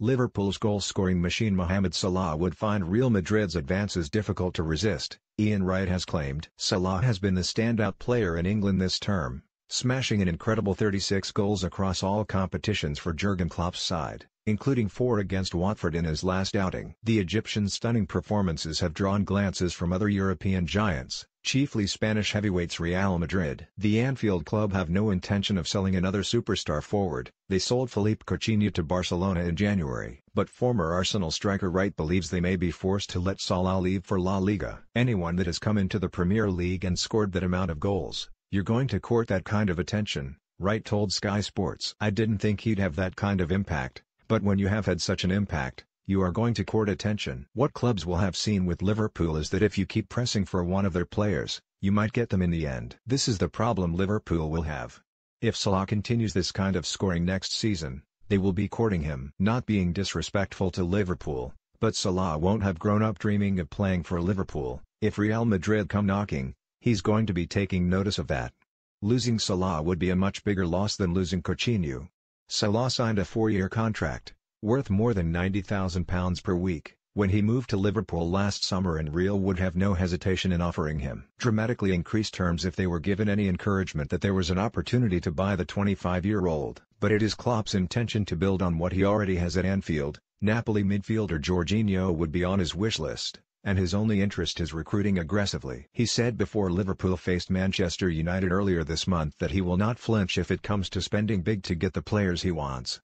Liverpool's goal-scoring machine Mohamed Salah would find Real Madrid's advances difficult to resist, Ian Wright has claimed. Salah has been the standout player in England this term, smashing an incredible 36 goals across all competitions for Jurgen Klopp's side, including four against Watford in his last outing. The Egyptian's stunning performances have drawn glances from other European giants, chiefly Spanish heavyweights Real Madrid. The Anfield club have no intention of selling another superstar forward, they sold Philippe Coutinho to Barcelona in January. But former Arsenal striker Wright believes they may be forced to let Salah leave for La Liga. Anyone that has come into the Premier League and scored that amount of goals, you're going to court that kind of attention, Wright told Sky Sports. I didn't think he'd have that kind of impact, but when you have had such an impact, you are going to court attention. What clubs will have seen with Liverpool is that if you keep pressing for one of their players, you might get them in the end. This is the problem Liverpool will have. If Salah continues this kind of scoring next season, they will be courting him. Not being disrespectful to Liverpool, but Salah won't have grown up dreaming of playing for Liverpool. If Real Madrid come knocking, he's going to be taking notice of that. Losing Salah would be a much bigger loss than losing Coutinho. Salah signed a four-year contract, worth more than £90,000 per week. When he moved to Liverpool last summer and Real would have no hesitation in offering him dramatically increased terms if they were given any encouragement that there was an opportunity to buy the 25-year-old, but it is Klopp's intention to build on what he already has at Anfield, Napoli midfielder Jorginho would be on his wish list, and his only interest is recruiting aggressively. He said before Liverpool faced Manchester United earlier this month that he will not flinch if it comes to spending big to get the players he wants.